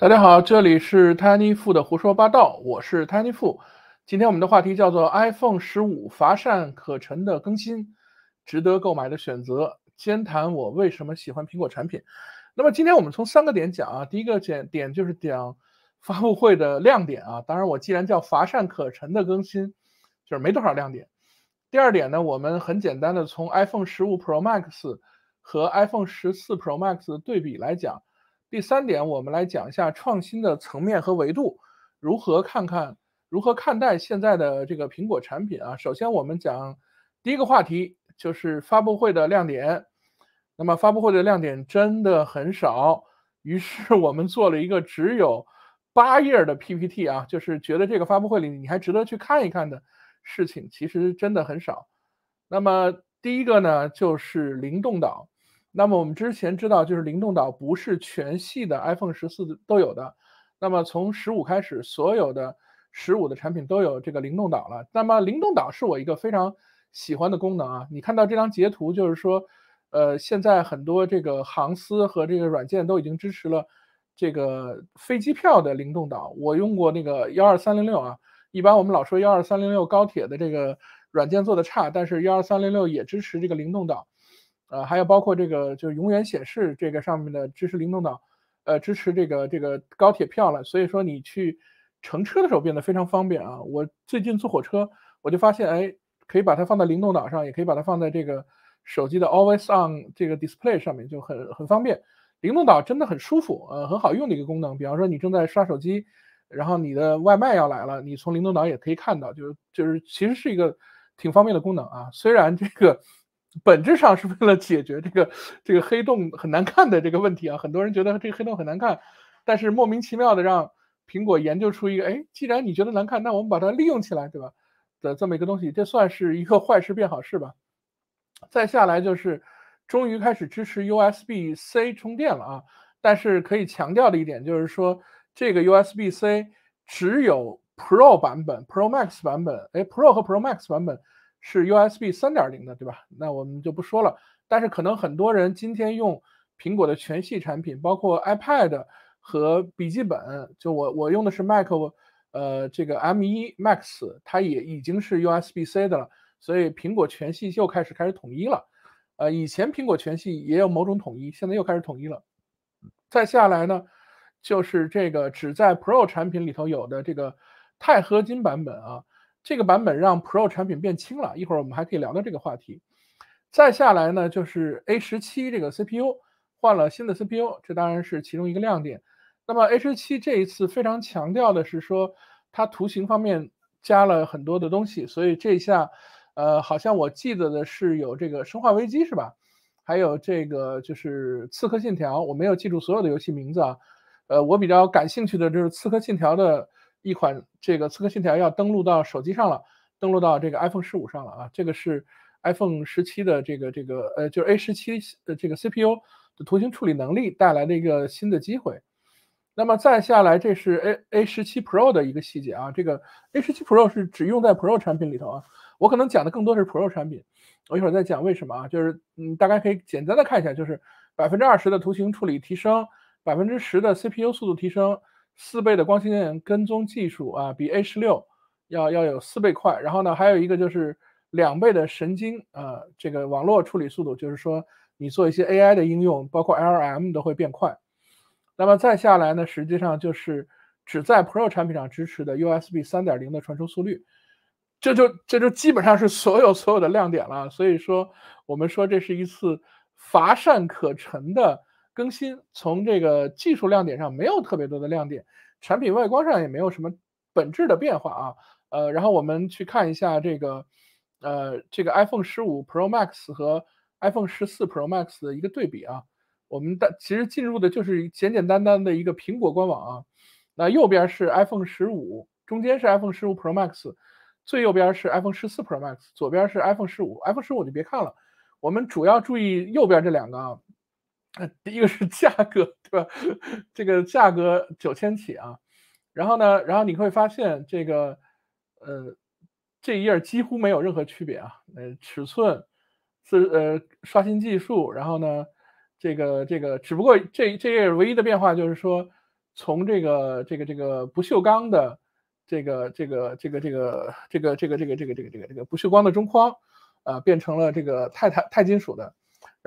大家好，这里是 Tiny 富的胡说八道，我是 Tiny 富。今天我们的话题叫做 iPhone 十五乏善可陈的更新，值得购买的选择，先谈我为什么喜欢苹果产品。那么今天我们从三个点讲啊，第一个点点就是讲发布会的亮点啊，当然我既然叫乏善可陈的更新，就是没多少亮点。第二点呢，我们很简单的从 iPhone 十五 Pro Max 和 iPhone 十四 Pro Max 的对比来讲。第三点，我们来讲一下创新的层面和维度，如何看看如何看待现在的这个苹果产品啊？首先，我们讲第一个话题就是发布会的亮点。那么发布会的亮点真的很少，于是我们做了一个只有八页的 PPT 啊，就是觉得这个发布会里你还值得去看一看的事情，其实真的很少。那么第一个呢，就是灵动岛。那么我们之前知道，就是灵动岛不是全系的 iPhone 十四都有的。那么从十五开始，所有的十五的产品都有这个灵动岛了。那么灵动岛是我一个非常喜欢的功能啊。你看到这张截图，就是说，呃，现在很多这个航司和这个软件都已经支持了这个飞机票的灵动岛。我用过那个幺二三零六啊，一般我们老说幺二三零六高铁的这个软件做的差，但是幺二三零六也支持这个灵动岛。呃，还有包括这个，就永远显示这个上面的支持灵动岛，呃，支持这个这个高铁票了。所以说你去乘车的时候变得非常方便啊。我最近坐火车，我就发现，哎，可以把它放在灵动岛上，也可以把它放在这个手机的 Always On 这个 Display 上面，就很很方便。灵动岛真的很舒服，呃，很好用的一个功能。比方说你正在刷手机，然后你的外卖要来了，你从灵动岛也可以看到，就是就是其实是一个挺方便的功能啊。虽然这个。本质上是为了解决这个这个黑洞很难看的这个问题啊，很多人觉得这个黑洞很难看，但是莫名其妙的让苹果研究出一个，哎，既然你觉得难看，那我们把它利用起来，对吧？的这么一个东西，这算是一个坏事变好事吧。再下来就是终于开始支持 USB-C 充电了啊，但是可以强调的一点就是说，这个 USB-C 只有 Pro 版本、Pro Max 版本，哎，Pro 和 Pro Max 版本。是 USB 三点零的，对吧？那我们就不说了。但是可能很多人今天用苹果的全系产品，包括 iPad 和笔记本，就我我用的是 Mac，呃，这个 M1 Max，它也已经是 USB C 的了。所以苹果全系又开始开始统一了。呃，以前苹果全系也有某种统一，现在又开始统一了。再下来呢，就是这个只在 Pro 产品里头有的这个钛合金版本啊。这个版本让 Pro 产品变轻了，一会儿我们还可以聊聊这个话题。再下来呢，就是 A 十七这个 CPU 换了新的 CPU，这当然是其中一个亮点。那么 A 十七这一次非常强调的是说，它图形方面加了很多的东西，所以这一下，呃，好像我记得的是有这个《生化危机》是吧？还有这个就是《刺客信条》，我没有记住所有的游戏名字啊。呃，我比较感兴趣的就是《刺客信条》的。一款这个刺客信条要登录到手机上了，登录到这个 iPhone 十五上了啊！这个是 iPhone 十七的这个这个呃，就是 A 十七的这个 CPU 的图形处理能力带来的一个新的机会。那么再下来，这是 A A 十七 Pro 的一个细节啊！这个 A 十七 Pro 是只用在 Pro 产品里头啊。我可能讲的更多是 Pro 产品，我一会儿再讲为什么啊？就是嗯，大家可以简单的看一下，就是百分之二十的图形处理提升，百分之十的 CPU 速度提升。四倍的光纤跟踪技术啊，比 A 十六要要有四倍快。然后呢，还有一个就是两倍的神经啊，这个网络处理速度，就是说你做一些 AI 的应用，包括 LM 都会变快。那么再下来呢，实际上就是只在 Pro 产品上支持的 USB 三点零的传输速率，这就这就基本上是所有所有的亮点了。所以说，我们说这是一次乏善可陈的。更新从这个技术亮点上没有特别多的亮点，产品外观上也没有什么本质的变化啊。呃，然后我们去看一下这个，呃，这个 iPhone 十五 Pro Max 和 iPhone 十四 Pro Max 的一个对比啊。我们的其实进入的就是简简单单的一个苹果官网啊。那右边是 iPhone 十五，中间是 iPhone 十五 Pro Max，最右边是 iPhone 十四 Pro Max，左边是 iPhone 十五。iPhone 十五就别看了，我们主要注意右边这两个啊。第一个是价格，对吧？这个价格九千起啊。然后呢，然后你会发现这个，呃，这一页几乎没有任何区别啊。呃，尺寸是呃刷新技术，然后呢，这个这个，只不过这这页唯一的变化就是说，从这个这个这个不锈钢的这个这个这个这个这个这个这个这个这个这个不锈钢的中框啊，变成了这个钛钛钛金属的。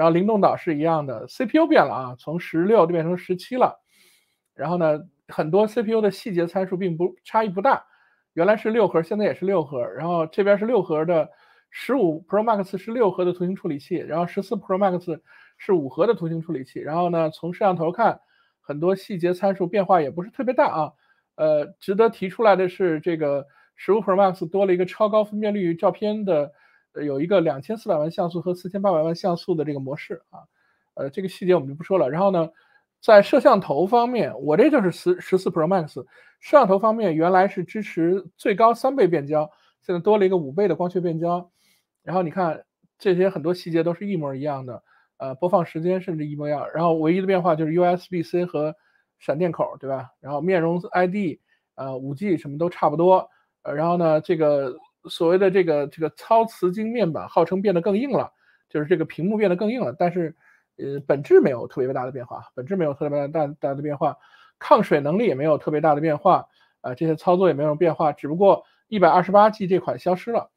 然后灵动岛是一样的，CPU 变了啊，从十六就变成十七了。然后呢，很多 CPU 的细节参数并不差异不大，原来是六核，现在也是六核。然后这边是六核的十五 Pro Max 是六核的图形处理器，然后十四 Pro Max 是五核的图形处理器。然后呢，从摄像头看，很多细节参数变化也不是特别大啊。呃，值得提出来的是，这个十五 Pro Max 多了一个超高分辨率照片的。有一个两千四百万像素和四千八百万像素的这个模式啊，呃，这个细节我们就不说了。然后呢，在摄像头方面，我这就是十十四 Pro Max，摄像头方面原来是支持最高三倍变焦，现在多了一个五倍的光学变焦。然后你看这些很多细节都是一模一样的，呃，播放时间甚至一模一样。然后唯一的变化就是 USB C 和闪电口，对吧？然后面容 ID，呃，五 G 什么都差不多。呃，然后呢，这个。所谓的这个这个超磁晶面板，号称变得更硬了，就是这个屏幕变得更硬了，但是，呃，本质没有特别大的变化，本质没有特别大大的变化，抗水能力也没有特别大的变化，啊，这些操作也没有变化，只不过一百二十八 G 这款消失了。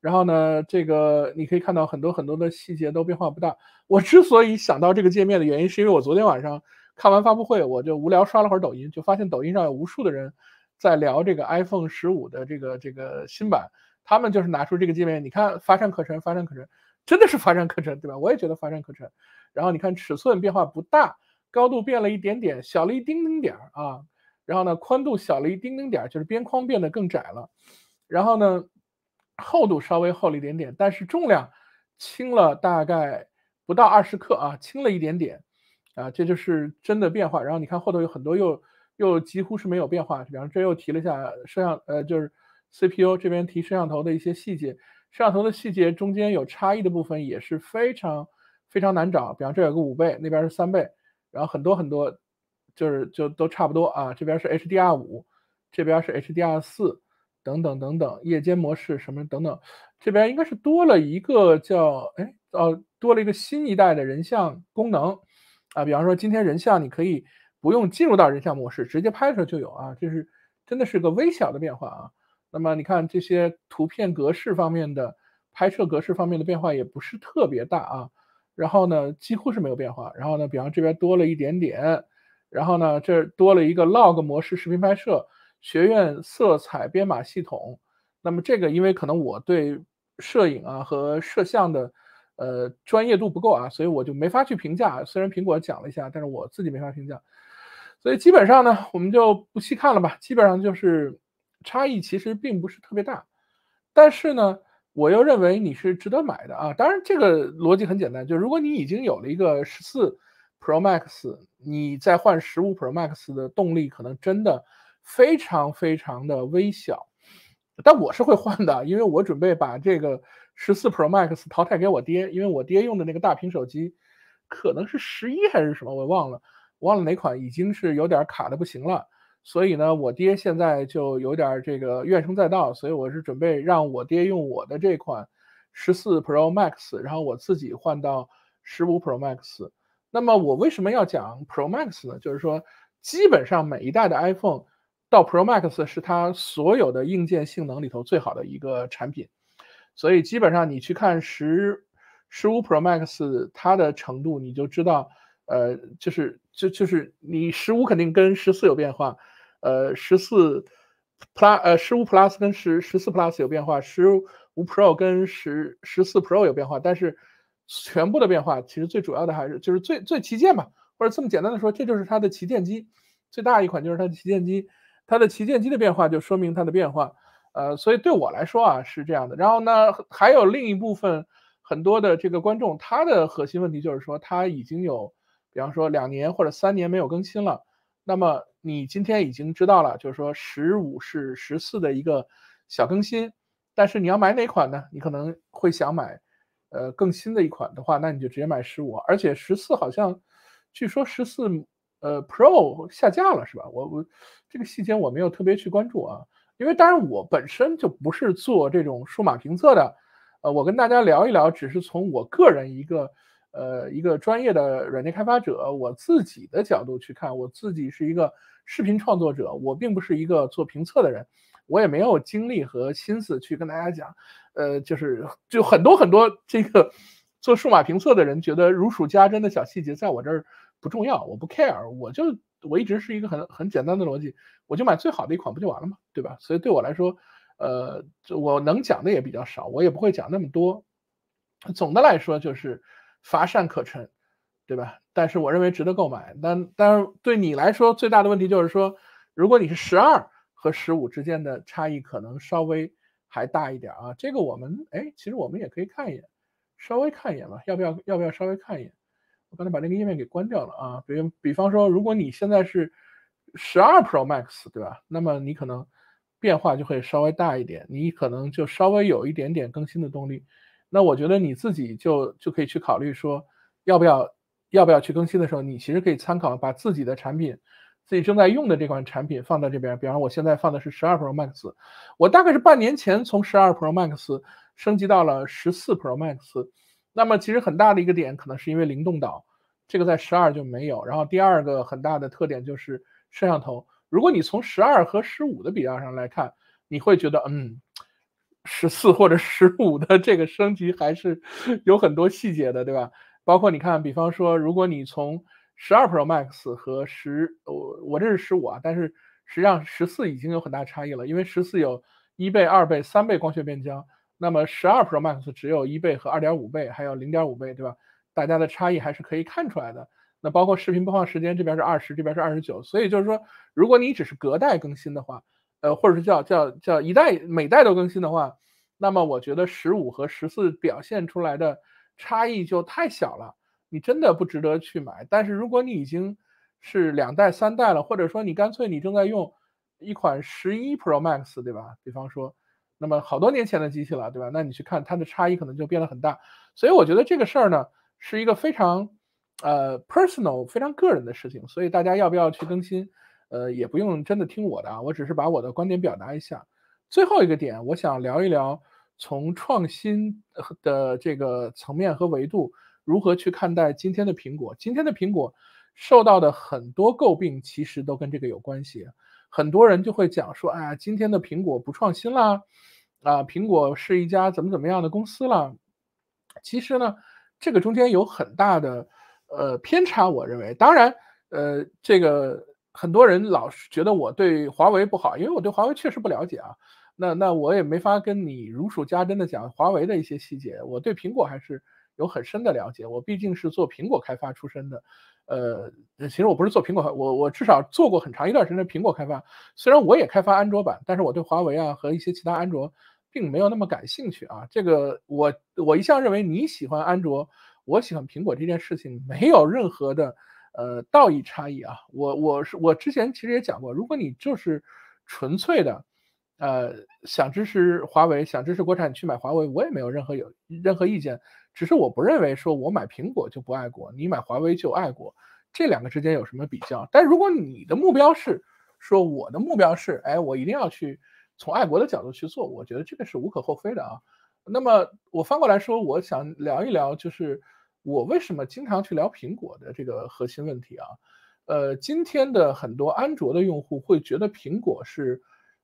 然后呢，这个你可以看到很多很多的细节都变化不大。我之所以想到这个界面的原因，是因为我昨天晚上看完发布会，我就无聊刷了会儿抖音，就发现抖音上有无数的人。在聊这个 iPhone 十五的这个这个新版，他们就是拿出这个界面，你看，发展可成，发展可成，真的是发展可成，对吧？我也觉得发展可成。然后你看尺寸变化不大，高度变了一点点，小了一丁丁点儿啊。然后呢，宽度小了一丁丁点儿，就是边框变得更窄了。然后呢，厚度稍微厚了一点点，但是重量轻了大概不到二十克啊，轻了一点点啊，这就是真的变化。然后你看后头有很多又。又几乎是没有变化，比方这又提了一下摄像，呃，就是 CPU 这边提摄像头的一些细节，摄像头的细节中间有差异的部分也是非常非常难找，比方这有个五倍，那边是三倍，然后很多很多就是就都差不多啊，这边是 HDR 五，这边是 HDR 四，等等等等，夜间模式什么等等，这边应该是多了一个叫哎哦，多了一个新一代的人像功能啊，比方说今天人像你可以。不用进入到人像模式，直接拍候就有啊，这是真的是个微小的变化啊。那么你看这些图片格式方面的拍摄格式方面的变化也不是特别大啊。然后呢，几乎是没有变化。然后呢，比方这边多了一点点。然后呢，这多了一个 LOG 模式视频拍摄学院色彩编码系统。那么这个因为可能我对摄影啊和摄像的呃专业度不够啊，所以我就没法去评价。虽然苹果讲了一下，但是我自己没法评价。所以基本上呢，我们就不细看了吧。基本上就是差异其实并不是特别大，但是呢，我又认为你是值得买的啊。当然这个逻辑很简单，就如果你已经有了一个十四 Pro Max，你再换十五 Pro Max 的动力可能真的非常非常的微小。但我是会换的，因为我准备把这个十四 Pro Max 淘汰给我爹，因为我爹用的那个大屏手机可能是十一还是什么，我忘了。忘了哪款已经是有点卡的不行了，所以呢，我爹现在就有点这个怨声载道，所以我是准备让我爹用我的这款十四 Pro Max，然后我自己换到十五 Pro Max。那么我为什么要讲 Pro Max 呢？就是说，基本上每一代的 iPhone 到 Pro Max 是它所有的硬件性能里头最好的一个产品，所以基本上你去看十十五 Pro Max 它的程度，你就知道。呃，就是就就是你十五肯定跟十四有变化，呃，十四 plus，呃，十五 plus 跟十十四 plus 有变化，十五 pro 跟十十四 pro 有变化，但是全部的变化其实最主要的还是就是最最旗舰嘛，或者这么简单的说，这就是它的旗舰机，最大一款就是它的旗舰机，它的旗舰机的变化就说明它的变化，呃，所以对我来说啊是这样的。然后呢，还有另一部分很多的这个观众，他的核心问题就是说他已经有。比方说两年或者三年没有更新了，那么你今天已经知道了，就是说十五是十四的一个小更新，但是你要买哪款呢？你可能会想买，呃，更新的一款的话，那你就直接买十五，而且十四好像据说十四呃 Pro 下架了是吧？我我这个细节我没有特别去关注啊，因为当然我本身就不是做这种数码评测的，呃，我跟大家聊一聊，只是从我个人一个。呃，一个专业的软件开发者，我自己的角度去看，我自己是一个视频创作者，我并不是一个做评测的人，我也没有精力和心思去跟大家讲。呃，就是就很多很多这个做数码评测的人觉得如数家珍的小细节，在我这儿不重要，我不 care，我就我一直是一个很很简单的逻辑，我就买最好的一款不就完了吗？对吧？所以对我来说，呃，我能讲的也比较少，我也不会讲那么多。总的来说就是。乏善可陈，对吧？但是我认为值得购买。但但是对你来说最大的问题就是说，如果你是十二和十五之间的差异可能稍微还大一点啊，这个我们哎，其实我们也可以看一眼，稍微看一眼吧。要不要要不要稍微看一眼？我刚才把那个页面给关掉了啊。比比方说，如果你现在是十二 Pro Max，对吧？那么你可能变化就会稍微大一点，你可能就稍微有一点点更新的动力。那我觉得你自己就就可以去考虑说，要不要要不要去更新的时候，你其实可以参考把自己的产品，自己正在用的这款产品放到这边。比方我现在放的是十二 Pro Max，我大概是半年前从十二 Pro Max 升级到了十四 Pro Max。那么其实很大的一个点可能是因为灵动岛，这个在十二就没有。然后第二个很大的特点就是摄像头。如果你从十二和十五的比较上来看，你会觉得嗯。十四或者十五的这个升级还是有很多细节的，对吧？包括你看，比方说，如果你从十二 Pro Max 和十，我我这是十五啊，但是实际上十四已经有很大差异了，因为十四有一倍、二倍、三倍光学变焦，那么十二 Pro Max 只有一倍和二点五倍，还有零点五倍，对吧？大家的差异还是可以看出来的。那包括视频播放时间，这边是二十，这边是二十九，所以就是说，如果你只是隔代更新的话。呃，或者是叫叫叫一代每代都更新的话，那么我觉得十五和十四表现出来的差异就太小了，你真的不值得去买。但是如果你已经是两代、三代了，或者说你干脆你正在用一款十一 Pro Max，对吧？比方说，那么好多年前的机器了，对吧？那你去看它的差异可能就变得很大。所以我觉得这个事儿呢，是一个非常呃 personal 非常个人的事情。所以大家要不要去更新？呃，也不用真的听我的啊，我只是把我的观点表达一下。最后一个点，我想聊一聊从创新的这个层面和维度，如何去看待今天的苹果。今天的苹果受到的很多诟病，其实都跟这个有关系。很多人就会讲说，哎呀，今天的苹果不创新啦，啊，苹果是一家怎么怎么样的公司了。其实呢，这个中间有很大的呃偏差，我认为。当然，呃，这个。很多人老是觉得我对华为不好，因为我对华为确实不了解啊。那那我也没法跟你如数家珍的讲华为的一些细节。我对苹果还是有很深的了解，我毕竟是做苹果开发出身的。呃，其实我不是做苹果，我我至少做过很长一段时间的苹果开发。虽然我也开发安卓版，但是我对华为啊和一些其他安卓并没有那么感兴趣啊。这个我我一向认为你喜欢安卓，我喜欢苹果这件事情没有任何的。呃，道义差异啊，我我是我之前其实也讲过，如果你就是纯粹的，呃，想支持华为，想支持国产，去买华为，我也没有任何有任何意见，只是我不认为说我买苹果就不爱国，你买华为就爱国，这两个之间有什么比较？但如果你的目标是说我的目标是，哎，我一定要去从爱国的角度去做，我觉得这个是无可厚非的啊。那么我翻过来说，我想聊一聊就是。我为什么经常去聊苹果的这个核心问题啊？呃，今天的很多安卓的用户会觉得苹果是，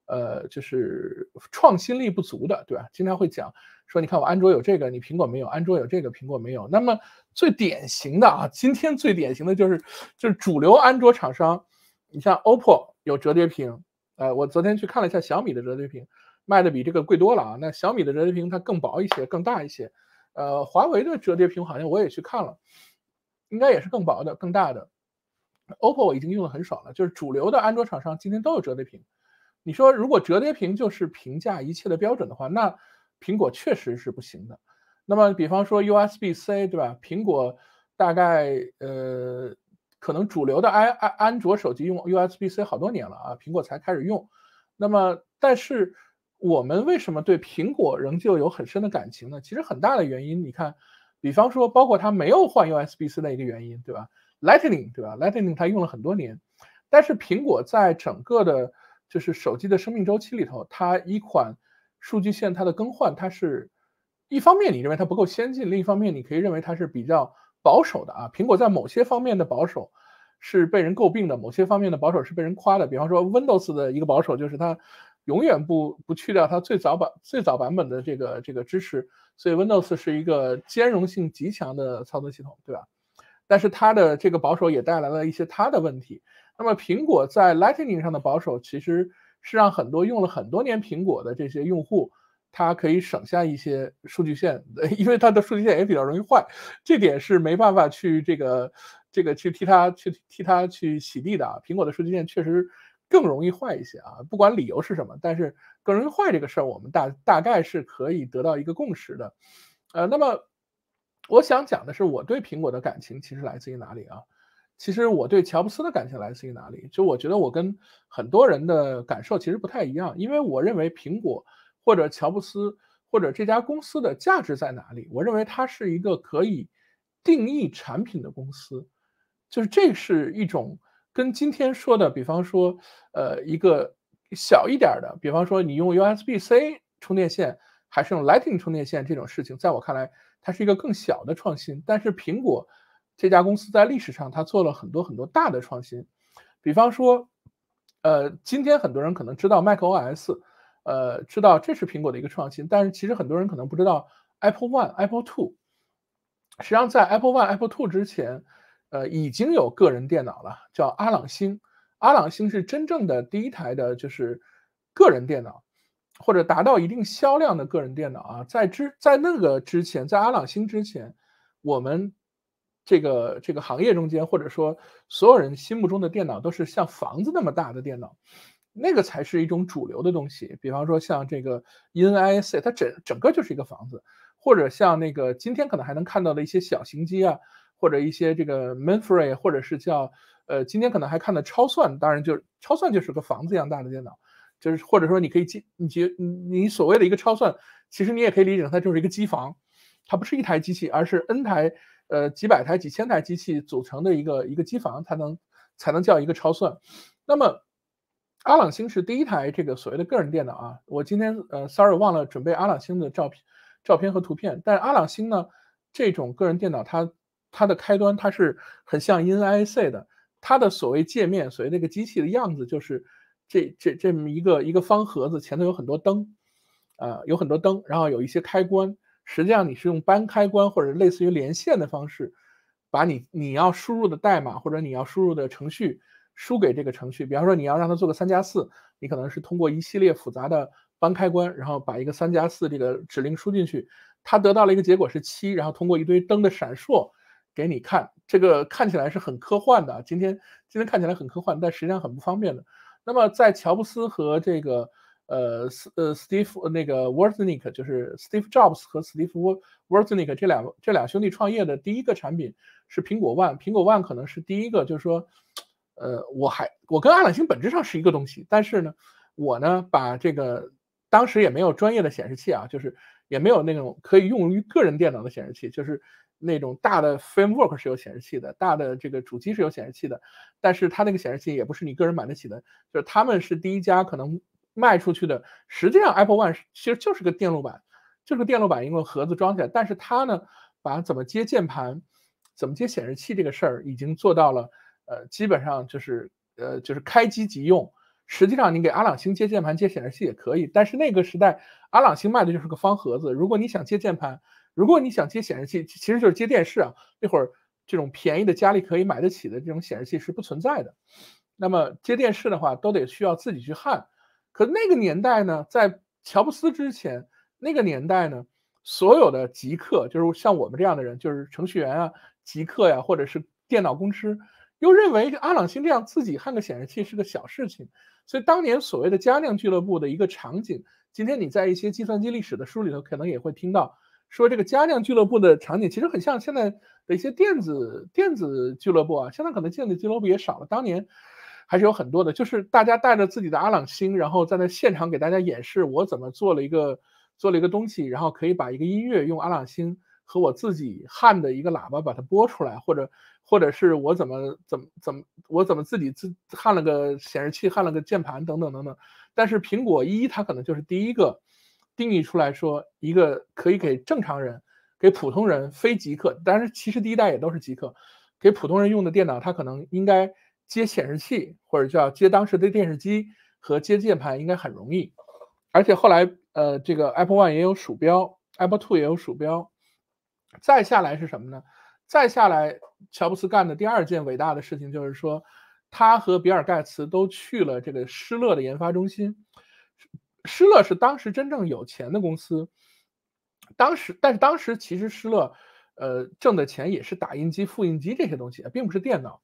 呃，就是创新力不足的，对吧？经常会讲说，你看我安卓有这个，你苹果没有；安卓有这个，苹果没有。那么最典型的啊，今天最典型的就是，就是主流安卓厂商，你像 OPPO 有折叠屏，呃，我昨天去看了一下小米的折叠屏，卖的比这个贵多了啊。那小米的折叠屏它更薄一些，更大一些。呃，华为的折叠屏好像我也去看了，应该也是更薄的、更大的。OPPO 已经用的很爽了，就是主流的安卓厂商今天都有折叠屏。你说如果折叠屏就是评价一切的标准的话，那苹果确实是不行的。那么，比方说 USB-C，对吧？苹果大概呃，可能主流的安安安卓手机用 USB-C 好多年了啊，苹果才开始用。那么，但是。我们为什么对苹果仍旧有很深的感情呢？其实很大的原因，你看，比方说，包括它没有换 USB C 的一个原因，对吧？Lightning，对吧？Lightning 它用了很多年，但是苹果在整个的，就是手机的生命周期里头，它一款数据线它的更换，它是一方面，你认为它不够先进；另一方面，你可以认为它是比较保守的啊。苹果在某些方面的保守是被人诟病的，某些方面的保守是被人夸的。比方说 Windows 的一个保守就是它。永远不不去掉它最早版最早版本的这个这个支持，所以 Windows 是一个兼容性极强的操作系统，对吧？但是它的这个保守也带来了一些它的问题。那么苹果在 Lightning 上的保守，其实是让很多用了很多年苹果的这些用户，它可以省下一些数据线，因为它的数据线也比较容易坏，这点是没办法去这个这个去替它去替它去洗地的啊。苹果的数据线确实。更容易坏一些啊，不管理由是什么，但是更容易坏这个事儿，我们大大概是可以得到一个共识的。呃，那么我想讲的是，我对苹果的感情其实来自于哪里啊？其实我对乔布斯的感情来自于哪里？就我觉得我跟很多人的感受其实不太一样，因为我认为苹果或者乔布斯或者这家公司的价值在哪里？我认为它是一个可以定义产品的公司，就是这是一种。跟今天说的，比方说，呃，一个小一点的，比方说你用 USB-C 充电线还是用 Lightning 充电线这种事情，在我看来，它是一个更小的创新。但是苹果这家公司在历史上，它做了很多很多大的创新，比方说，呃，今天很多人可能知道 macOS，呃，知道这是苹果的一个创新。但是其实很多人可能不知道 Apple One、Apple Two，实际上在 Apple One、Apple Two 之前。呃，已经有个人电脑了，叫阿朗星。阿朗星是真正的第一台的，就是个人电脑，或者达到一定销量的个人电脑啊。在之在那个之前，在阿朗星之前，我们这个这个行业中间，或者说所有人心目中的电脑都是像房子那么大的电脑，那个才是一种主流的东西。比方说像这个 e n i c 它整整个就是一个房子，或者像那个今天可能还能看到的一些小型机啊。或者一些这个 m a n f r e m 或者是叫呃，今天可能还看的超算，当然就超算就是个房子一样大的电脑，就是或者说你可以机你觉你所谓的一个超算，其实你也可以理解它就是一个机房，它不是一台机器，而是 n 台呃几百台几千台机器组成的一个一个机房才能才能叫一个超算。那么阿朗星是第一台这个所谓的个人电脑啊，我今天呃 sorry 忘了准备阿朗星的照片、照片和图片，但阿朗星呢这种个人电脑它。它的开端，它是很像 ENIAC 的。它的所谓界面，所谓那个机器的样子，就是这这这么一个一个方盒子，前头有很多灯，呃，有很多灯，然后有一些开关。实际上你是用搬开关或者类似于连线的方式，把你你要输入的代码或者你要输入的程序输给这个程序。比方说你要让它做个三加四，你可能是通过一系列复杂的搬开关，然后把一个三加四这个指令输进去，它得到了一个结果是七，然后通过一堆灯的闪烁。给你看这个看起来是很科幻的，今天今天看起来很科幻，但实际上很不方便的。那么在乔布斯和这个呃斯呃 Steve 那个 Wozniak，就是 Steve Jobs 和 Steve Wozniak 这两个这俩兄弟创业的第一个产品是苹果 One，苹果 One 可能是第一个，就是说，呃，我还我跟阿朗星本质上是一个东西，但是呢，我呢把这个当时也没有专业的显示器啊，就是也没有那种可以用于个人电脑的显示器，就是。那种大的 framework 是有显示器的，大的这个主机是有显示器的，但是它那个显示器也不是你个人买得起的，就是他们是第一家可能卖出去的。实际上，Apple One 其实就是个电路板，就是电路板，因为盒子装起来，但是它呢，把怎么接键盘、怎么接显示器这个事儿已经做到了，呃，基本上就是呃，就是开机即用。实际上，你给阿朗星接键盘、接显示器也可以，但是那个时代，阿朗星卖的就是个方盒子，如果你想接键盘。如果你想接显示器，其实就是接电视啊。那会儿这种便宜的家里可以买得起的这种显示器是不存在的。那么接电视的话，都得需要自己去焊。可那个年代呢，在乔布斯之前，那个年代呢，所有的极客，就是像我们这样的人，就是程序员啊、极客呀，或者是电脑程师，又认为阿朗星这样自己焊个显示器是个小事情。所以当年所谓的家亮俱乐部的一个场景，今天你在一些计算机历史的书里头，可能也会听到。说这个加量俱乐部的场景其实很像现在的一些电子电子俱乐部啊，现在可能电子俱乐部也少了，当年还是有很多的，就是大家带着自己的阿朗星，然后在那现场给大家演示我怎么做了一个做了一个东西，然后可以把一个音乐用阿朗星和我自己焊的一个喇叭把它播出来，或者或者是我怎么怎么怎么我怎么自己自焊了个显示器焊了个键盘等等等等，但是苹果一它可能就是第一个。定义出来说一个可以给正常人、给普通人、非极客，但是其实第一代也都是极客，给普通人用的电脑，它可能应该接显示器或者叫接当时的电视机和接键盘应该很容易。而且后来，呃，这个 Apple One 也有鼠标，Apple Two 也有鼠标。再下来是什么呢？再下来，乔布斯干的第二件伟大的事情就是说，他和比尔盖茨都去了这个施乐的研发中心。施乐是当时真正有钱的公司，当时但是当时其实施乐，呃，挣的钱也是打印机、复印机这些东西，并不是电脑。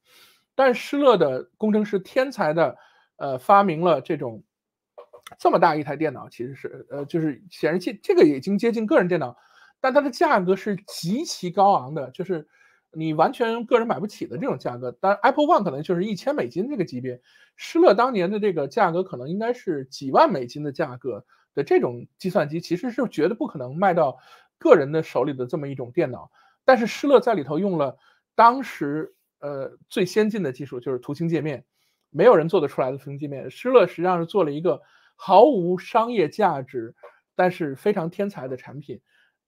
但施乐的工程师天才的，呃，发明了这种这么大一台电脑，其实是呃就是显示器，这个已经接近个人电脑，但它的价格是极其高昂的，就是。你完全个人买不起的这种价格，但 Apple One 可能就是一千美金这个级别。施乐当年的这个价格可能应该是几万美金的价格的这种计算机，其实是绝对不可能卖到个人的手里的这么一种电脑。但是施乐在里头用了当时呃最先进的技术，就是图形界面，没有人做得出来的图形界面。施乐实际上是做了一个毫无商业价值，但是非常天才的产品。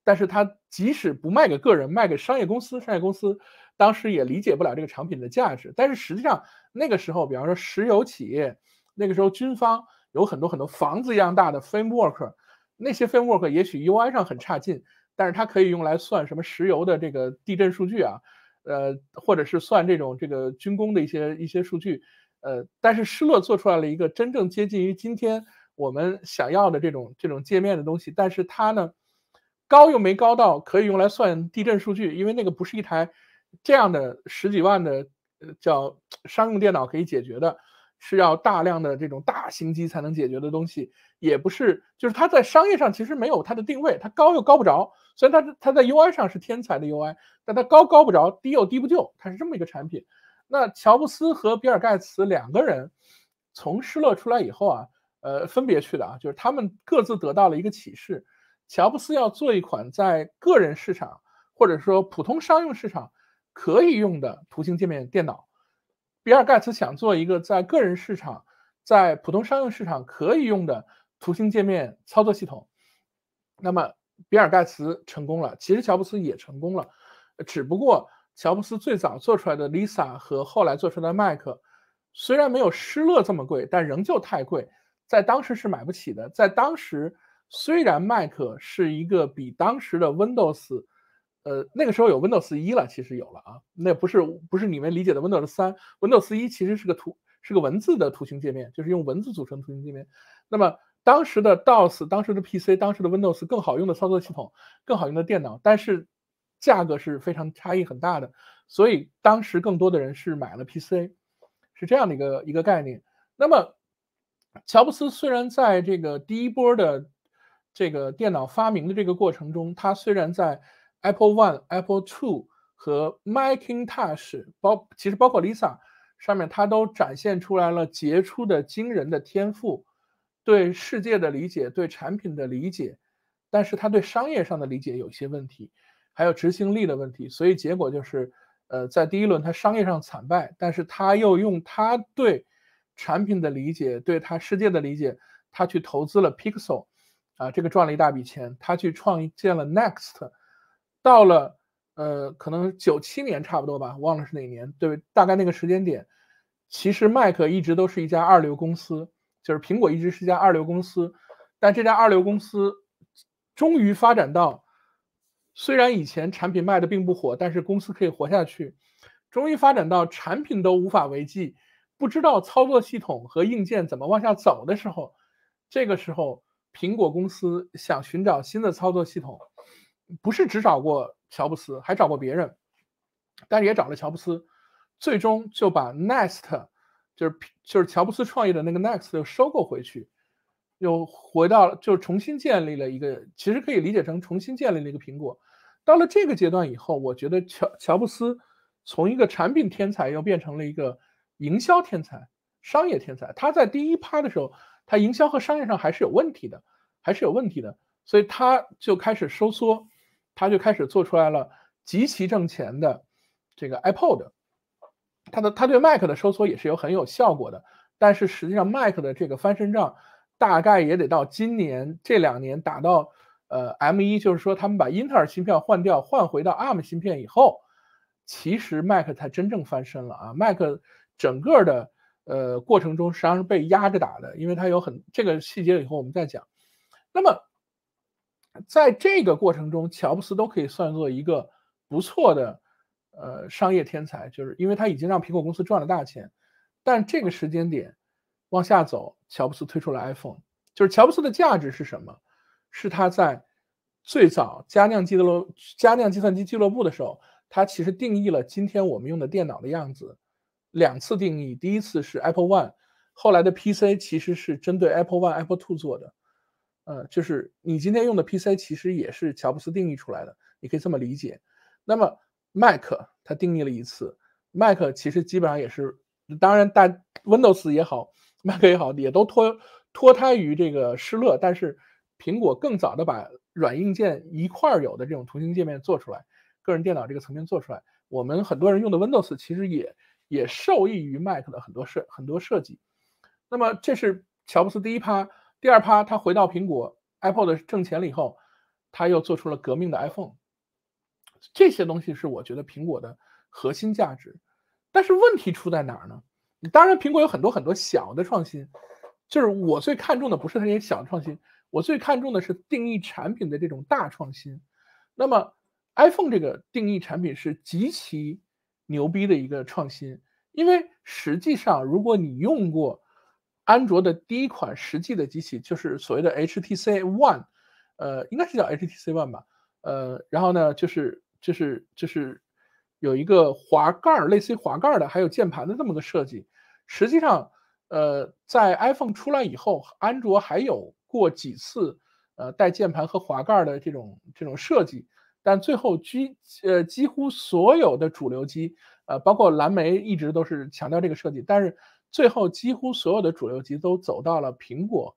但是它即使不卖给个人，卖给商业公司，商业公司当时也理解不了这个产品的价值。但是实际上那个时候，比方说石油企业，那个时候军方有很多很多房子一样大的 framework，那些 framework 也许 UI 上很差劲，但是它可以用来算什么石油的这个地震数据啊，呃，或者是算这种这个军工的一些一些数据。呃，但是施乐做出来了一个真正接近于今天我们想要的这种这种界面的东西，但是它呢？高又没高到可以用来算地震数据，因为那个不是一台这样的十几万的叫商用电脑可以解决的，是要大量的这种大型机才能解决的东西。也不是，就是它在商业上其实没有它的定位，它高又高不着，虽然它它在 UI 上是天才的 UI，但它高高不着，低又低不就，它是这么一个产品。那乔布斯和比尔盖茨两个人从施乐出来以后啊，呃，分别去的啊，就是他们各自得到了一个启示。乔布斯要做一款在个人市场或者说普通商用市场可以用的图形界面电脑，比尔盖茨想做一个在个人市场在普通商用市场可以用的图形界面操作系统。那么比尔盖茨成功了，其实乔布斯也成功了，只不过乔布斯最早做出来的 Lisa 和后来做出来的 Mac，虽然没有施乐这么贵，但仍旧太贵，在当时是买不起的，在当时。虽然 Mac 是一个比当时的 Windows，呃，那个时候有 Windows 一了，其实有了啊，那不是不是你们理解的 Windows 三，Windows 一其实是个图，是个文字的图形界面，就是用文字组成图形界面。那么当时的 DOS，当时的 PC，当时的 Windows 更好用的操作系统，更好用的电脑，但是价格是非常差异很大的，所以当时更多的人是买了 PC，是这样的一个一个概念。那么乔布斯虽然在这个第一波的。这个电脑发明的这个过程中，他虽然在 Apple One、Apple Two 和 Macintosh 包，其实包括 Lisa 上面，他都展现出来了杰出的、惊人的天赋，对世界的理解，对产品的理解，但是他对商业上的理解有些问题，还有执行力的问题，所以结果就是，呃，在第一轮他商业上惨败，但是他又用他对产品的理解，对他世界的理解，他去投资了 Pixel。啊，这个赚了一大笔钱，他去创建了 Next，到了呃，可能九七年差不多吧，忘了是哪年，对，大概那个时间点，其实 Mac 一直都是一家二流公司，就是苹果一直是家二流公司，但这家二流公司终于发展到，虽然以前产品卖的并不火，但是公司可以活下去，终于发展到产品都无法为继，不知道操作系统和硬件怎么往下走的时候，这个时候。苹果公司想寻找新的操作系统，不是只找过乔布斯，还找过别人，但是也找了乔布斯，最终就把 Next，就是就是乔布斯创业的那个 Next 又收购回去，又回到，就重新建立了一个，其实可以理解成重新建立了一个苹果。到了这个阶段以后，我觉得乔乔布斯从一个产品天才又变成了一个营销天才、商业天才。他在第一趴的时候。它营销和商业上还是有问题的，还是有问题的，所以它就开始收缩，它就开始做出来了极其挣钱的这个 iPod，它的它对 Mac 的收缩也是有很有效果的，但是实际上 Mac 的这个翻身仗大概也得到今年这两年打到，呃 M 一就是说他们把英特尔芯片换掉换回到 ARM 芯片以后，其实 Mac 才真正翻身了啊，Mac 整个的。呃，过程中实际上是被压着打的，因为他有很这个细节，以后我们再讲。那么，在这个过程中，乔布斯都可以算作一个不错的呃商业天才，就是因为他已经让苹果公司赚了大钱。但这个时间点往下走，乔布斯推出了 iPhone，就是乔布斯的价值是什么？是他在最早加酿基德罗加酿计算机俱乐部的时候，他其实定义了今天我们用的电脑的样子。两次定义，第一次是 Apple One，后来的 PC 其实是针对 Apple One、Apple Two 做的，呃，就是你今天用的 PC 其实也是乔布斯定义出来的，你可以这么理解。那么 Mac 它定义了一次，Mac 其实基本上也是，当然，大 Windows 也好，Mac 也好，也都脱脱胎于这个施乐。但是苹果更早的把软硬件一块儿有的这种图形界面做出来，个人电脑这个层面做出来，我们很多人用的 Windows 其实也。也受益于 Mac 的很多设很多设计，那么这是乔布斯第一趴，第二趴他回到苹果，Apple 的挣钱了以后，他又做出了革命的 iPhone，这些东西是我觉得苹果的核心价值，但是问题出在哪儿呢？当然苹果有很多很多小的创新，就是我最看重的不是它那些小创新，我最看重的是定义产品的这种大创新，那么 iPhone 这个定义产品是极其。牛逼的一个创新，因为实际上，如果你用过安卓的第一款实际的机器，就是所谓的 HTC One，呃，应该是叫 HTC One 吧，呃，然后呢，就是就是就是有一个滑盖儿，类似于滑盖儿的，还有键盘的这么个设计。实际上，呃，在 iPhone 出来以后，安卓还有过几次呃带键盘和滑盖儿的这种这种设计。但最后，几呃几乎所有的主流机，呃，包括蓝莓，一直都是强调这个设计。但是最后，几乎所有的主流机都走到了苹果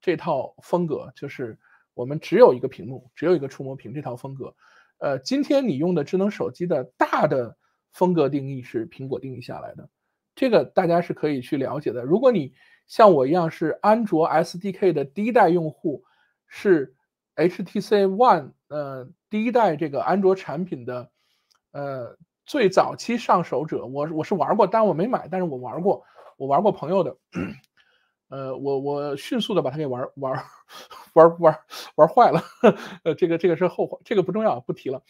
这套风格，就是我们只有一个屏幕，只有一个触摸屏这套风格。呃，今天你用的智能手机的大的风格定义是苹果定义下来的，这个大家是可以去了解的。如果你像我一样是安卓 SDK 的第一代用户，是 HTC One，呃。第一代这个安卓产品的呃最早期上手者，我我是玩过，但我没买，但是我玩过，我玩过朋友的，呃，我我迅速的把它给玩玩玩玩玩坏了，呃，这个这个是后话，这个不重要，不提了。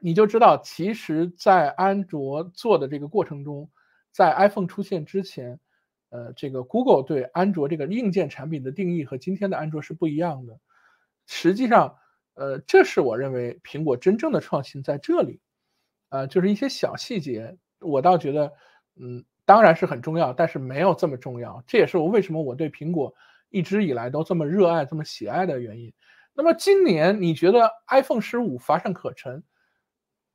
你就知道，其实，在安卓做的这个过程中，在 iPhone 出现之前，呃，这个 Google 对安卓这个硬件产品的定义和今天的安卓是不一样的，实际上。呃，这是我认为苹果真正的创新在这里，啊，就是一些小细节，我倒觉得，嗯，当然是很重要，但是没有这么重要。这也是我为什么我对苹果一直以来都这么热爱、这么喜爱的原因。那么今年你觉得 iPhone 十五乏善可陈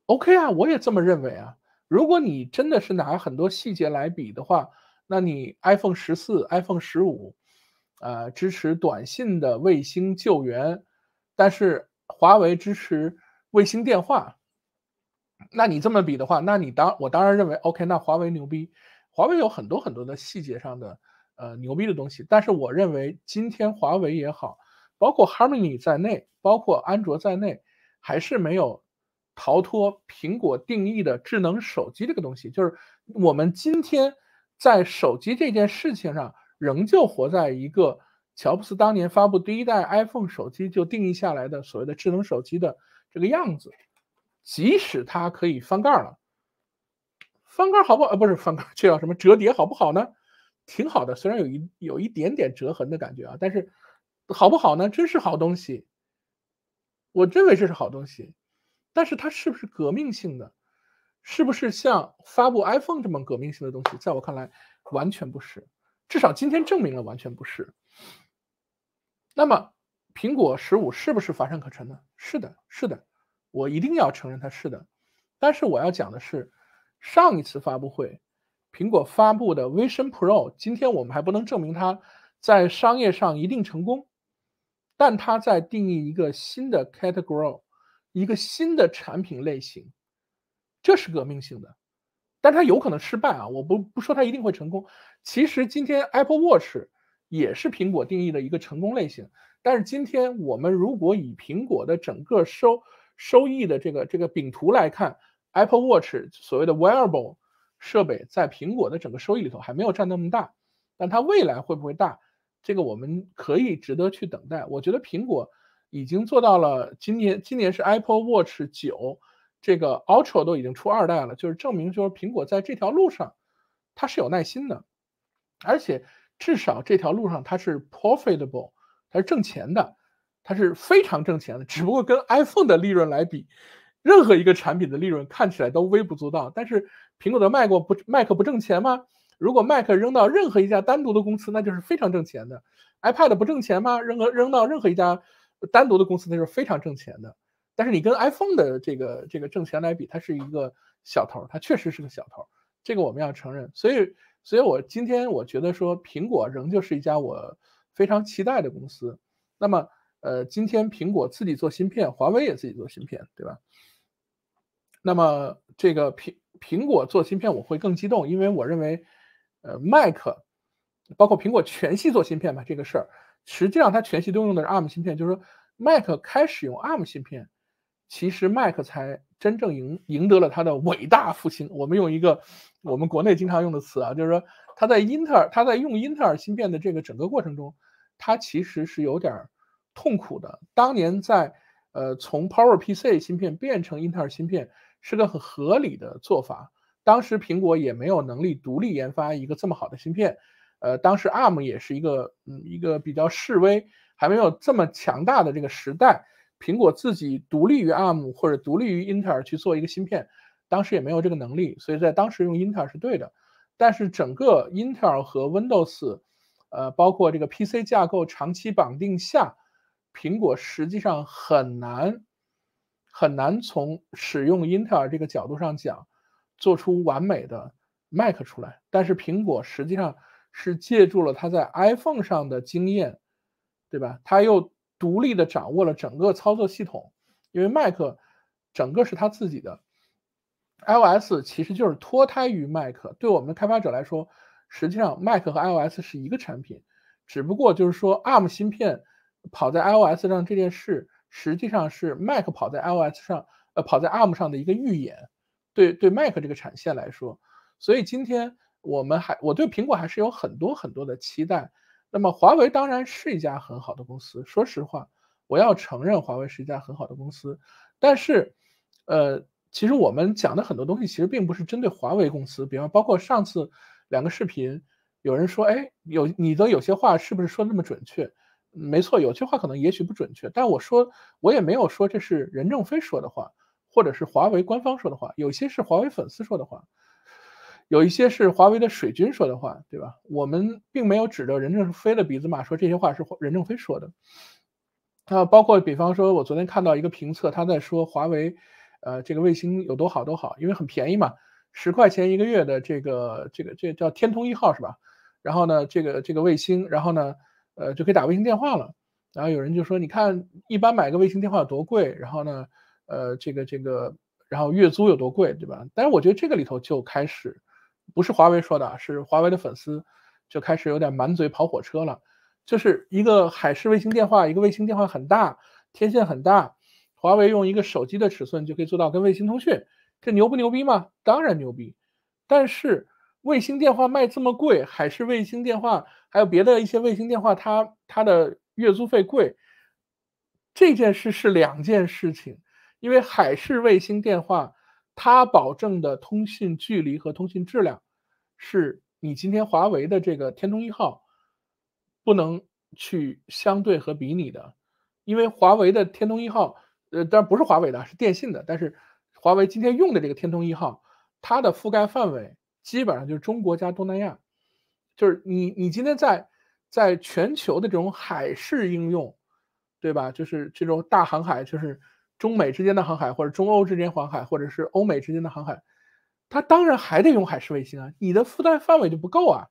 ？OK 啊，我也这么认为啊。如果你真的是拿很多细节来比的话，那你 iPhone 十四、iPhone 十五，呃，支持短信的卫星救援，但是。华为支持卫星电话，那你这么比的话，那你当我当然认为，OK，那华为牛逼，华为有很多很多的细节上的呃牛逼的东西，但是我认为今天华为也好，包括 Harmony 在内，包括安卓在内，还是没有逃脱苹果定义的智能手机这个东西，就是我们今天在手机这件事情上，仍旧活在一个。乔布斯当年发布第一代 iPhone 手机，就定义下来的所谓的智能手机的这个样子，即使它可以翻盖了，翻盖好不好？呃，不是翻盖，这叫什么折叠好不好呢？挺好的，虽然有一有一点点折痕的感觉啊，但是好不好呢？真是好东西，我认为这是好东西。但是它是不是革命性的？是不是像发布 iPhone 这么革命性的东西？在我看来，完全不是。至少今天证明了完全不是。那么，苹果十五是不是乏善可陈呢？是的，是的，我一定要承认它是的。但是我要讲的是，上一次发布会，苹果发布的 Vision Pro，今天我们还不能证明它在商业上一定成功，但它在定义一个新的 category，一个新的产品类型，这是革命性的。但它有可能失败啊！我不不说它一定会成功。其实今天 Apple Watch 也是苹果定义的一个成功类型。但是今天我们如果以苹果的整个收收益的这个这个饼图来看，Apple Watch 所谓的 wearable 设备在苹果的整个收益里头还没有占那么大。但它未来会不会大？这个我们可以值得去等待。我觉得苹果已经做到了。今年今年是 Apple Watch 九。这个 Ultra 都已经出二代了，就是证明，就是苹果在这条路上，它是有耐心的，而且至少这条路上它是 profitable，它是挣钱的，它是非常挣钱的。只不过跟 iPhone 的利润来比，任何一个产品的利润看起来都微不足道。但是苹果的卖过不 Mac 不挣钱吗？如果 Mac 扔到任何一家单独的公司，那就是非常挣钱的。iPad 不挣钱吗？扔个扔到任何一家单独的公司，那是非常挣钱的。但是你跟 iPhone 的这个这个挣钱来比，它是一个小头，它确实是个小头，这个我们要承认。所以，所以我今天我觉得说，苹果仍旧是一家我非常期待的公司。那么，呃，今天苹果自己做芯片，华为也自己做芯片，对吧？那么这个苹苹果做芯片，我会更激动，因为我认为，呃，Mac，包括苹果全系做芯片吧，这个事儿，实际上它全系都用的是 ARM 芯片，就是说 Mac 开始用 ARM 芯片。其实，Mac 才真正赢赢得了他的伟大复兴。我们用一个我们国内经常用的词啊，就是说他在英特尔，他在用英特尔芯片的这个整个过程中，他其实是有点痛苦的。当年在呃，从 Power PC 芯片变成英特尔芯片，是个很合理的做法。当时苹果也没有能力独立研发一个这么好的芯片，呃，当时 ARM 也是一个嗯一个比较示威，还没有这么强大的这个时代。苹果自己独立于 ARM 或者独立于英特尔去做一个芯片，当时也没有这个能力，所以在当时用英特尔是对的。但是整个英特尔和 Windows，呃，包括这个 PC 架构长期绑定下，苹果实际上很难很难从使用英特尔这个角度上讲做出完美的 Mac 出来。但是苹果实际上是借助了它在 iPhone 上的经验，对吧？它又。独立的掌握了整个操作系统，因为 Mac 整个是他自己的，iOS 其实就是脱胎于 Mac。对我们的开发者来说，实际上 Mac 和 iOS 是一个产品，只不过就是说 ARM 芯片跑在 iOS 上这件事，实际上是 Mac 跑在 iOS 上，呃，跑在 ARM 上的一个预演。对对，Mac 这个产线来说，所以今天我们还我对苹果还是有很多很多的期待。那么华为当然是一家很好的公司。说实话，我要承认华为是一家很好的公司。但是，呃，其实我们讲的很多东西其实并不是针对华为公司。比方，包括上次两个视频，有人说：“哎，有你的有些话是不是说那么准确？”没错，有些话可能也许不准确。但我说，我也没有说这是任正非说的话，或者是华为官方说的话，有些是华为粉丝说的话。有一些是华为的水军说的话，对吧？我们并没有指着任正非的鼻子骂，说这些话是任正非说的。啊，包括比方说，我昨天看到一个评测，他在说华为，呃，这个卫星有多好多好，因为很便宜嘛，十块钱一个月的这个这个这叫天通一号是吧？然后呢，这个这个卫星，然后呢，呃，就可以打卫星电话了。然后有人就说，你看一般买个卫星电话有多贵？然后呢，呃，这个这个，然后月租有多贵，对吧？但是我觉得这个里头就开始。不是华为说的，是华为的粉丝就开始有点满嘴跑火车了。就是一个海事卫星电话，一个卫星电话很大，天线很大，华为用一个手机的尺寸就可以做到跟卫星通讯，这牛不牛逼吗？当然牛逼。但是卫星电话卖这么贵，海事卫星电话还有别的一些卫星电话，它它的月租费贵。这件事是两件事情，因为海事卫星电话。它保证的通信距离和通信质量，是你今天华为的这个天通一号不能去相对和比拟的。因为华为的天通一号，呃，当然不是华为的，是电信的。但是华为今天用的这个天通一号，它的覆盖范围基本上就是中国加东南亚。就是你，你今天在在全球的这种海事应用，对吧？就是这种大航海，就是。中美之间的航海，或者中欧之间航海，或者是欧美之间的航海，它当然还得用海事卫星啊！你的覆盖范围就不够啊，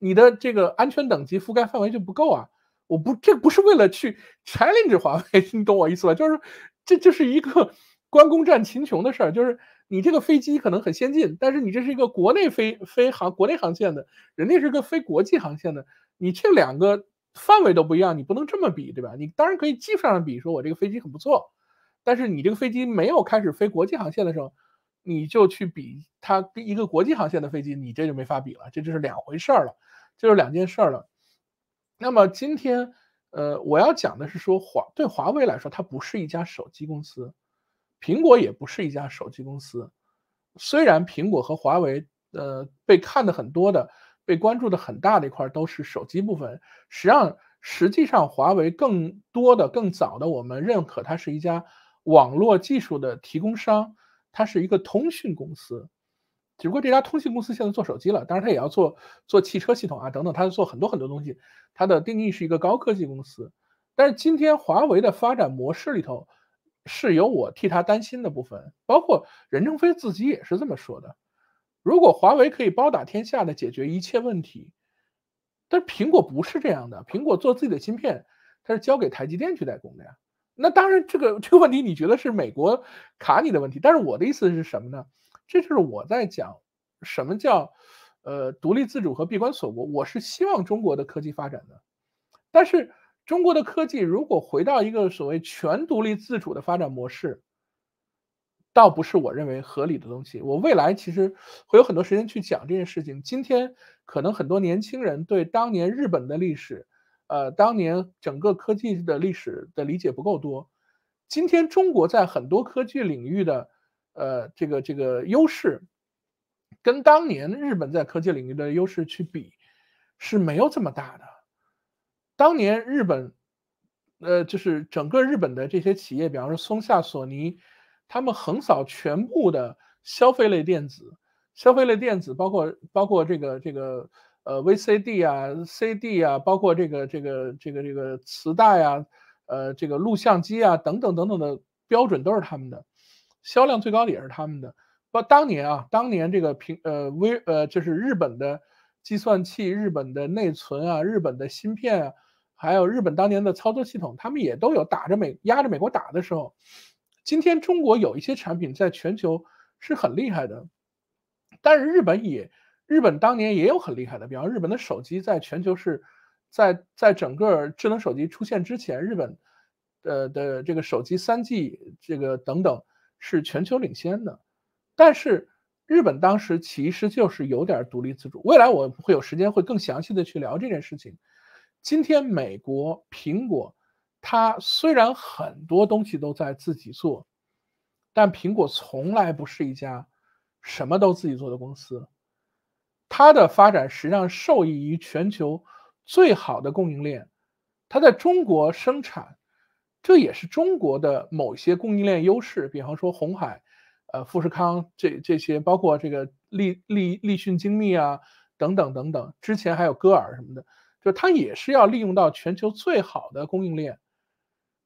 你的这个安全等级覆盖范围就不够啊！我不，这不是为了去 challenge 华为，你懂我意思吧？就是这，就是一个 关公战秦琼的事儿。就是你这个飞机可能很先进，但是你这是一个国内飞飞航国内航线的，人家是个飞国际航线的，你这两个范围都不一样，你不能这么比，对吧？你当然可以技术上比，说我这个飞机很不错。但是你这个飞机没有开始飞国际航线的时候，你就去比它跟一个国际航线的飞机，你这就没法比了，这就是两回事儿了，就是两件事儿了。那么今天，呃，我要讲的是说华对华为来说，它不是一家手机公司，苹果也不是一家手机公司。虽然苹果和华为，呃，被看的很多的，被关注的很大的一块都是手机部分，实际上实际上华为更多的、更早的，我们认可它是一家。网络技术的提供商，它是一个通讯公司，只不过这家通讯公司现在做手机了，当然它也要做做汽车系统啊等等，它做很多很多东西。它的定义是一个高科技公司，但是今天华为的发展模式里头，是有我替他担心的部分，包括任正非自己也是这么说的：，如果华为可以包打天下的解决一切问题，但是苹果不是这样的，苹果做自己的芯片，它是交给台积电去代工的呀。那当然，这个这个问题你觉得是美国卡你的问题？但是我的意思是什么呢？这就是我在讲什么叫呃独立自主和闭关锁国。我是希望中国的科技发展的，但是中国的科技如果回到一个所谓全独立自主的发展模式，倒不是我认为合理的东西。我未来其实会有很多时间去讲这件事情。今天可能很多年轻人对当年日本的历史。呃，当年整个科技的历史的理解不够多，今天中国在很多科技领域的，呃，这个这个优势，跟当年日本在科技领域的优势去比是没有这么大的。当年日本，呃，就是整个日本的这些企业，比方说松下、索尼，他们横扫全部的消费类电子，消费类电子包括包括这个这个。呃，VCD 啊，CD 啊，包括这个这个这个这个磁带啊，呃，这个录像机啊，等等等等的标准都是他们的，销量最高的也是他们的。不，当年啊，当年这个平呃微呃就是日本的计算器、日本的内存啊、日本的芯片啊，还有日本当年的操作系统，他们也都有打着美压着美国打的时候。今天中国有一些产品在全球是很厉害的，但是日本也。日本当年也有很厉害的，比方日本的手机在全球是，在在整个智能手机出现之前，日本，呃的这个手机三 G 这个等等是全球领先的。但是日本当时其实就是有点独立自主。未来我会有时间会更详细的去聊这件事情。今天美国苹果，它虽然很多东西都在自己做，但苹果从来不是一家什么都自己做的公司。它的发展实际上受益于全球最好的供应链，它在中国生产，这也是中国的某些供应链优势，比方说红海，呃，富士康这这些，包括这个立立立讯精密啊等等等等，之前还有戈尔什么的，就它也是要利用到全球最好的供应链。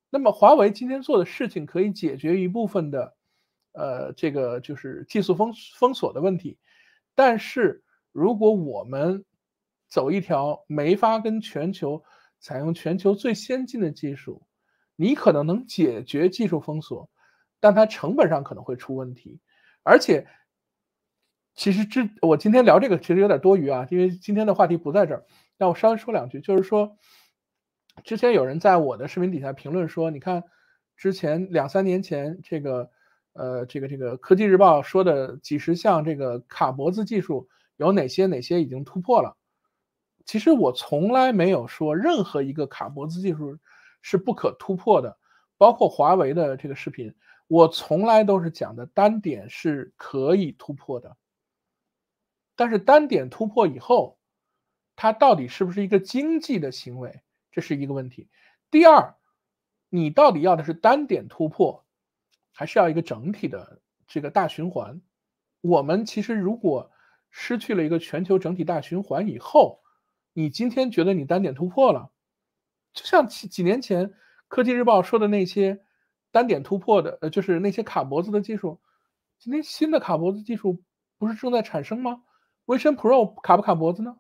那么华为今天做的事情可以解决一部分的，呃，这个就是技术封封锁的问题，但是。如果我们走一条没法跟全球采用全球最先进的技术，你可能能解决技术封锁，但它成本上可能会出问题。而且，其实这我今天聊这个其实有点多余啊，因为今天的话题不在这儿。让我稍微说两句，就是说，之前有人在我的视频底下评论说，你看之前两三年前这个呃这个这个科技日报说的几十项这个卡脖子技术。有哪些哪些已经突破了？其实我从来没有说任何一个卡脖子技术是不可突破的，包括华为的这个视频，我从来都是讲的单点是可以突破的。但是单点突破以后，它到底是不是一个经济的行为，这是一个问题。第二，你到底要的是单点突破，还是要一个整体的这个大循环？我们其实如果失去了一个全球整体大循环以后，你今天觉得你单点突破了，就像几几年前科技日报说的那些单点突破的，呃，就是那些卡脖子的技术。今天新的卡脖子技术不是正在产生吗？Vision Pro 卡不卡脖子呢？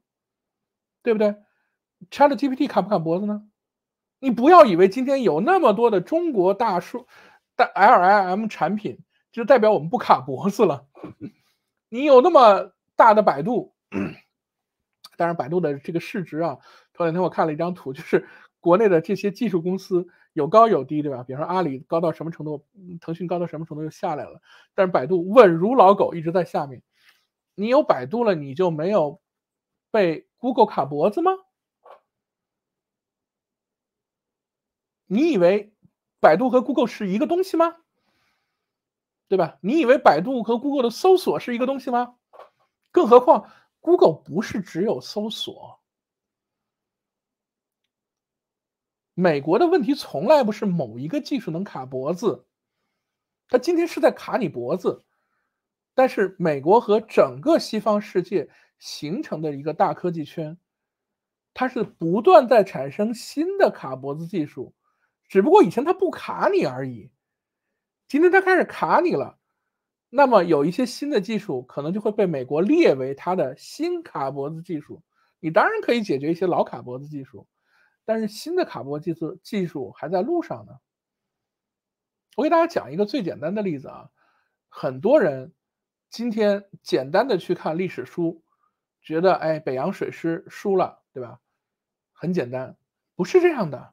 对不对？Chat GPT 卡不卡脖子呢？你不要以为今天有那么多的中国大数大 L L M 产品就代表我们不卡脖子了。你有那么？大的百度，当然百度的这个市值啊，头两天我看了一张图，就是国内的这些技术公司有高有低，对吧？比如说阿里高到什么程度，腾讯高到什么程度就下来了，但是百度稳如老狗，一直在下面。你有百度了，你就没有被 Google 卡脖子吗？你以为百度和 Google 是一个东西吗？对吧？你以为百度和 Google 的搜索是一个东西吗？更何况，Google 不是只有搜索。美国的问题从来不是某一个技术能卡脖子，它今天是在卡你脖子。但是，美国和整个西方世界形成的一个大科技圈，它是不断在产生新的卡脖子技术，只不过以前它不卡你而已，今天它开始卡你了。那么有一些新的技术，可能就会被美国列为它的新卡脖子技术。你当然可以解决一些老卡脖子技术，但是新的卡脖子技术技术还在路上呢。我给大家讲一个最简单的例子啊，很多人今天简单的去看历史书，觉得哎北洋水师输了，对吧？很简单，不是这样的。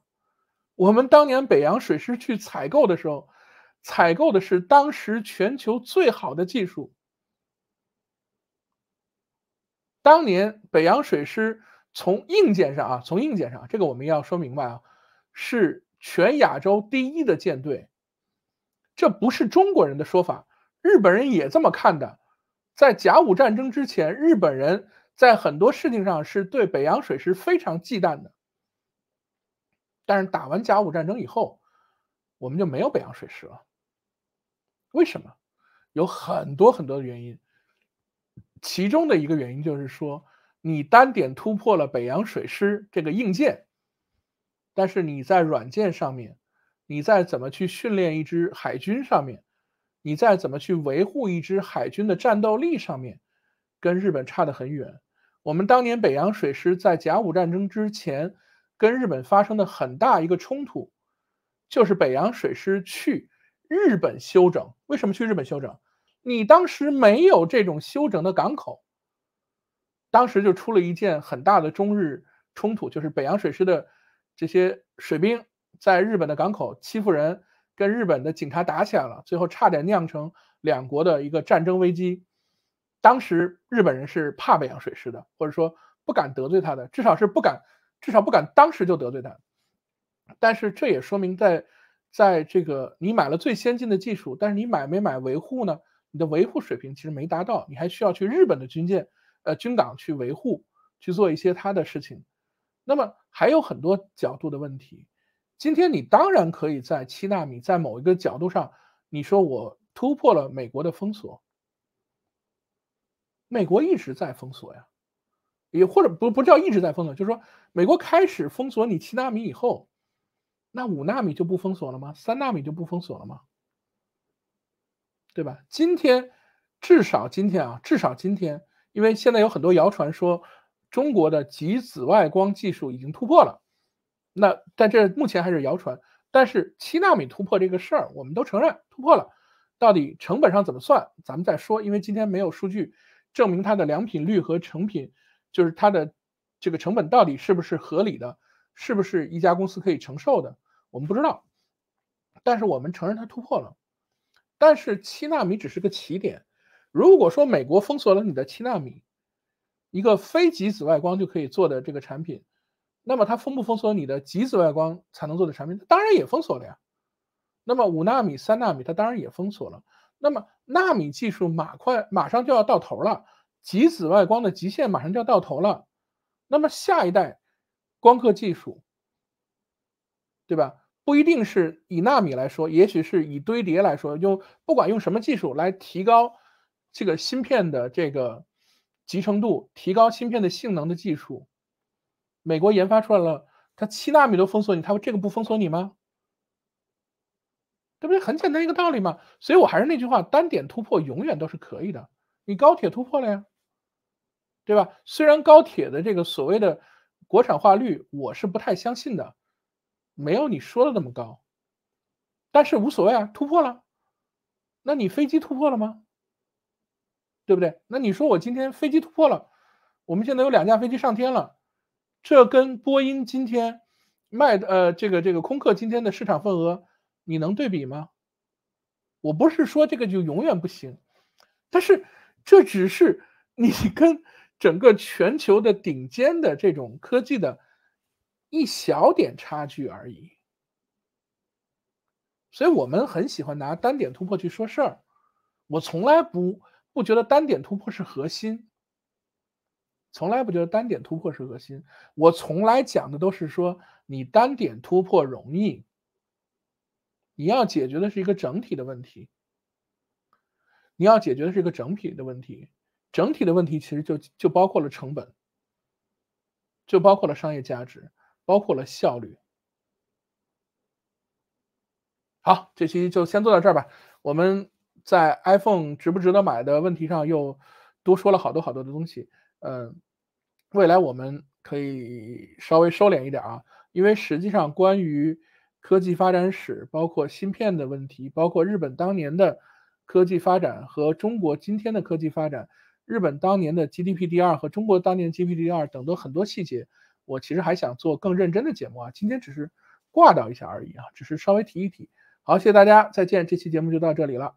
我们当年北洋水师去采购的时候。采购的是当时全球最好的技术。当年北洋水师从硬件上啊，从硬件上，这个我们要说明白啊，是全亚洲第一的舰队。这不是中国人的说法，日本人也这么看的。在甲午战争之前，日本人在很多事情上是对北洋水师非常忌惮的。但是打完甲午战争以后，我们就没有北洋水师了。为什么？有很多很多的原因。其中的一个原因就是说，你单点突破了北洋水师这个硬件，但是你在软件上面，你在怎么去训练一支海军上面，你在怎么去维护一支海军的战斗力上面，跟日本差得很远。我们当年北洋水师在甲午战争之前，跟日本发生的很大一个冲突，就是北洋水师去。日本休整，为什么去日本休整？你当时没有这种休整的港口，当时就出了一件很大的中日冲突，就是北洋水师的这些水兵在日本的港口欺负人，跟日本的警察打起来了，最后差点酿成两国的一个战争危机。当时日本人是怕北洋水师的，或者说不敢得罪他的，至少是不敢，至少不敢当时就得罪他。但是这也说明在。在这个你买了最先进的技术，但是你买没买维护呢？你的维护水平其实没达到，你还需要去日本的军舰，呃，军港去维护，去做一些他的事情。那么还有很多角度的问题。今天你当然可以在七纳米，在某一个角度上，你说我突破了美国的封锁，美国一直在封锁呀，也或者不不叫一直在封锁，就是说美国开始封锁你七纳米以后。那五纳米就不封锁了吗？三纳米就不封锁了吗？对吧？今天至少今天啊，至少今天，因为现在有很多谣传说中国的极紫外光技术已经突破了，那但这目前还是谣传。但是七纳米突破这个事儿，我们都承认突破了。到底成本上怎么算，咱们再说，因为今天没有数据证明它的良品率和成品，就是它的这个成本到底是不是合理的。是不是一家公司可以承受的？我们不知道，但是我们承认它突破了。但是七纳米只是个起点。如果说美国封锁了你的七纳米，一个非极紫外光就可以做的这个产品，那么它封不封锁你的极紫外光才能做的产品？当然也封锁了呀。那么五纳米、三纳米，它当然也封锁了。那么纳米技术马快马上就要到头了，极紫外光的极限马上就要到头了。那么下一代？光刻技术，对吧？不一定是以纳米来说，也许是以堆叠来说，用不管用什么技术来提高这个芯片的这个集成度，提高芯片的性能的技术，美国研发出来了，它七纳米都封锁你，它这个不封锁你吗？这不很简单一个道理吗？所以，我还是那句话，单点突破永远都是可以的。你高铁突破了呀，对吧？虽然高铁的这个所谓的。国产化率我是不太相信的，没有你说的那么高，但是无所谓啊，突破了，那你飞机突破了吗？对不对？那你说我今天飞机突破了，我们现在有两架飞机上天了，这跟波音今天卖的呃这个这个空客今天的市场份额，你能对比吗？我不是说这个就永远不行，但是这只是你跟。整个全球的顶尖的这种科技的一小点差距而已，所以我们很喜欢拿单点突破去说事儿。我从来不不觉得单点突破是核心，从来不觉得单点突破是核心。我从来讲的都是说，你单点突破容易，你要解决的是一个整体的问题，你要解决的是一个整体的问题。整体的问题其实就就包括了成本，就包括了商业价值，包括了效率。好，这期就先做到这儿吧。我们在 iPhone 值不值得买的问题上又多说了好多好多的东西。嗯，未来我们可以稍微收敛一点啊，因为实际上关于科技发展史，包括芯片的问题，包括日本当年的科技发展和中国今天的科技发展。日本当年的 GDP 第二和中国当年 G d P 第二等的很多细节，我其实还想做更认真的节目啊，今天只是挂掉一下而已啊，只是稍微提一提。好，谢谢大家，再见，这期节目就到这里了。